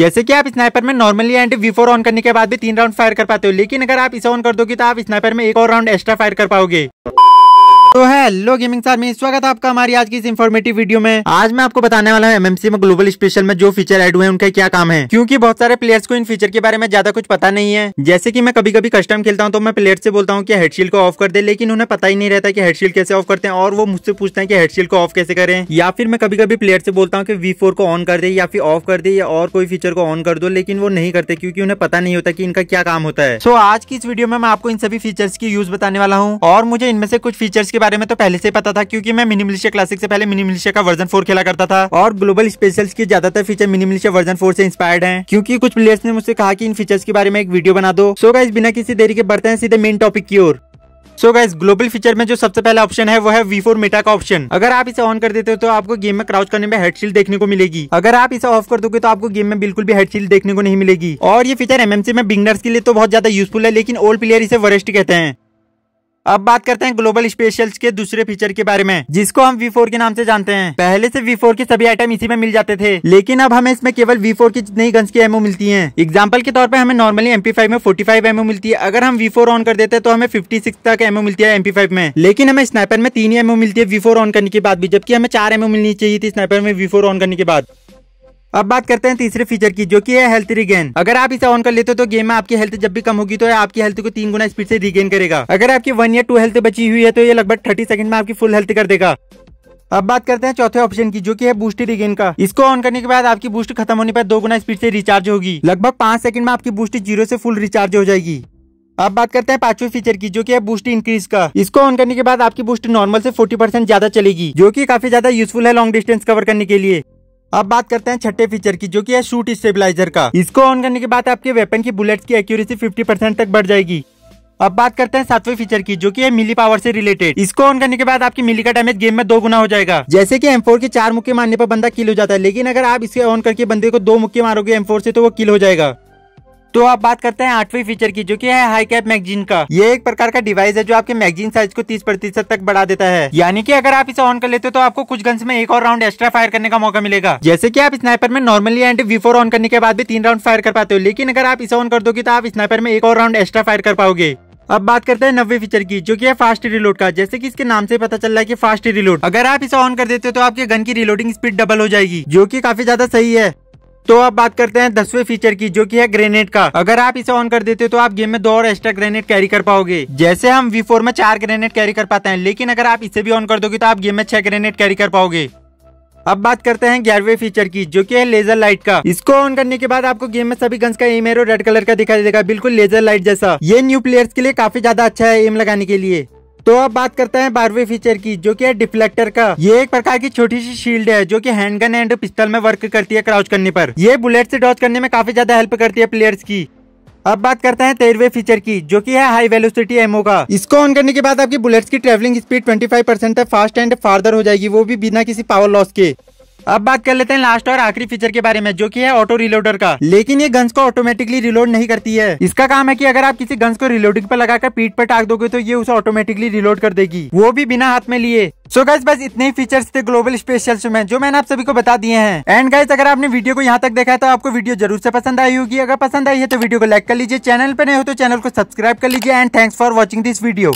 जैसे कि आप स्नाइपर में normally anti V four on करने के बाद भी तीन राउंड फायर कर पाते हो लेकिन अगर आप इसे ऑन कर दोगे तो आप स्नाइपर में एक और राउंड एक्स्ट्रा फायर कर पाओगे तो हेलो गेमिंग साथ में स्वागत है आपका हमारी आज की इस इन्फॉर्मेटिव वीडियो में आज मैं आपको बताने वाला हूँ एमएमसी में ग्लोबल स्पेशल में जो फीचर ऐड हुए हैं उनका क्या काम है क्योंकि बहुत सारे प्लेयर्स को इन फीचर के बारे में ज्यादा कुछ पता नहीं है जैसे कि मैं कभी कभी कस्टम खेलता हूँ तो मैं प्लेयर से बोलता हूँ की हेडशील को ऑफ कर दे लेकिन उन्हें पता ही नहीं रहता की हेडशील कैसे ऑफ करते हैं और वो मुझसे पूछते हैं की हेडशील को ऑफ कैसे करें या फिर मैं कभी कभी प्लेयर से बोलता हूँ की वी को ऑन कर दे या फिर ऑफ कर दे या और कोई फीचर को ऑन कर दो लेकिन वो नहीं करते क्योंकि उन्हें पता नहीं होता की इनका क्या काम होता है सो आज की इस वीडियो में मैं आपको इन सभी फीचर्स की यूज बताने वाला हूँ और मुझे इनमें से कुछ फीचर्स के बारे में तो पहले से पता था क्योंकि मैं मिनी मिलिशिया क्लासिक से पहले मिनी मिलिशिया का वर्जन फोर खेला करता था और ग्लोबल स्पेशल्स की ज्यादातर feature mini militia version four से इंस्पायर्ड है क्योंकि कुछ प्लेयर्स ने मुझसे कहा कि इन फीचर्स के बारे में एक वीडियो बना दो सो गाइस बिना किसी देरी के बढ़ते हैं सीधे मेन टॉपिक की ओर सो गाइस ग्लोबल फीचर में जो सबसे पहला ऑप्शन है वो है वी फोर मेटा का ऑप्शन अगर आप इसे ऑन कर देते हो तो आपको गेम में क्राउच करने में हेडशील्ड देखने को मिलेगी अगर आप इसे ऑफ कर दोगे तो आपको गेम में बिल्कुल भी हेडशील्ड देखने को नहीं मिलेगी और ये फीचर एमएमसी में बिगनर्स के लिए तो बहुत ज्यादा यूजफुल है लेकिन ओल्ड प्लेयर इसे वरिष्ठ कहते हैं अब बात करते हैं ग्लोबल स्पेशल्स के दूसरे फीचर के बारे में जिसको हम V4 के नाम से जानते हैं पहले से V4 के सभी आइटम इसी में मिल जाते थे लेकिन अब हमें इसमें केवल V4 की नई ही गन्स की एमओ मिलती हैं। एग्जांपल के तौर पे हमें नॉर्मली MP5 में 45 फाइव एमओ मिलती है अगर हम V4 ऑन कर देते हैं तो हमें फिफ्टी तक एमओ मिलती है एमपी में लेकिन हमें स्नाइपर में तीन ही एमओ मिलती है वी ऑन करने के बाद भी जबकि हमें चार एमओ मिलनी चाहिए थी स्नाइपर में वी ऑन करने के बाद अब बात करते हैं तीसरे फीचर की जो कि है हेल्थ रिगेन अगर आप इसे ऑन कर लेते हो तो गेम में आपकी हेल्थ जब भी कम होगी तो आपकी हेल्थ को तीन गुना स्पीड से रिगेन करेगा अगर आपकी वन या टू हेल्थ बची हुई है तो ये लगभग थर्टी सेकंड में आपकी फुल हेल्थ कर देगा अब बात करते हैं चौथे ऑप्शन की जो कि है बूस्ट रिगेन का इसको ऑन करने के बाद आपकी बूस्ट खत्म होने पर दो गुना स्पीड से रिचार्ज होगी लगभग पांच सेकंड में आपकी बूस्ट जीरो से फुल रिचार्ज हो जाएगी अब बात करते हैं पांचवें फीचर की जो कि है बूस्ट इंक्रीज का इसको ऑन करने के बाद आपकी बूस्ट नॉर्मल से 40 परसेंट ज्यादा चलेगी जो कि काफी ज्यादा यूजफुल है लॉन्ग डिस्टेंस कवर करने के लिए अब बात करते हैं छठे फीचर की जो कि है शूट स्टेबिलाईजर का इसको ऑन करने के बाद आपके वेपन की बुलेट्स की एक्यूरेसी 50 परसेंट तक बढ़ जाएगी अब बात करते हैं सातवें फीचर की जो कि है मिली पावर से रिलेटेड इसको ऑन करने के बाद आपकी मिली का डैमेज गेम में दो गुना हो जाएगा जैसे कि M4 के चार मुक्के मारने पर बंदा किल हो जाता है लेकिन अगर आप इसे ऑन करके बंदे को दो मुक्के मारोगे M4 से तो वो किल हो जाएगा तो आप बात करते हैं आठवीं फीचर की जो कि है हाई कैप मैगजीन का ये एक प्रकार का डिवाइस है जो आपके मैगजीन साइज को तीस प्रतिशत तक बढ़ा देता है यानी कि अगर आप इसे ऑन कर लेते हो तो आपको कुछ गन्स में एक और राउंड एक्स्ट्रा फायर करने का मौका मिलेगा जैसे कि आप स्नाइपर में नॉर्मली एंड विफोर ऑन करने के बाद भी तीन राउंड फायर कर पाते हो लेकिन अगर आप इसे ऑन कर दोगे तो आप स्नाइपर में एक और राउंड एक्स्ट्रा फायर कर पाओगे अब बात करते हैं नब्बे फीचर की जो कि है फास्ट रिलोड का जैसे कि इसके नाम से पता चल रहा है कि फास्ट रिलोड अगर आप इसे ऑन कर देते हो तो आपके गन की रिलोडिंग स्पीड डबल हो जाएगी जो कि काफी ज्यादा सही है तो अब बात करते हैं दसवें फीचर की जो कि है ग्रेनेड का अगर आप इसे ऑन कर देते हो तो आप गेम में दो और एक्स्ट्रा ग्रेनेड कैरी कर पाओगे जैसे हम वी फोर में चार ग्रेनेड कैरी कर पाते हैं लेकिन अगर आप इसे भी ऑन कर दोगे तो आप गेम में छह ग्रेनेड कैरी कर पाओगे अब बात करते हैं ग्यारहवें फीचर की जो कि है लेजर लाइट का इसको ऑन करने के बाद आपको गेम में सभी गन्स का एम एरो रेड कलर का दिखाई देगा बिल्कुल लेजर लाइट जैसा ये न्यू प्लेयर्स के लिए काफी ज्यादा अच्छा है एम लगाने के लिए तो अब बात करते हैं बारहवें फीचर की जो कि है डिफ्लेक्टर का ये एक प्रकार की छोटी सी शील्ड है जो कि हैंडगन एंड पिस्टल में वर्क करती है क्राउच करने पर ये बुलेट से डॉच करने में काफी ज्यादा हेल्प करती है प्लेयर्स की अब बात करते हैं तेरहवे फीचर की जो कि है हाई वेलोसिटी एमओ का इसको ऑन करने के बाद आपकी बुलेट्स की ट्रेवलिंग स्पीड 25 परसेंट है फास्ट एंड फार्दर हो जाएगी वो भी बिना किसी पावर लॉस के अब बात कर लेते हैं लास्ट और आखिरी फीचर के बारे में जो कि है ऑटो रिलोडर का लेकिन ये गन्स को ऑटोमेटिकली रिलोड नहीं करती है इसका काम है कि अगर आप किसी गन्स को रिलोडिंग पर लगाकर पीठ पर टाक दोगे तो ये उसे ऑटोमेटिकली रिलोड कर देगी वो भी बिना हाथ में लिए सो so गाइज बस इतने ही फीचर्स थे ग्लोबल स्पेशल्स में जो मैंने आप सभी को बता दिए हैं एंड गाइज अगर आपने वीडियो को यहाँ तक देखा है तो आपको वीडियो जरूर से पसंद आई होगी अगर पसंद आई है तो वीडियो को लाइक कर लीजिए चैनल पर नहीं हो तो चैनल को सब्सक्राइब कर लीजिए and thanks for watching this video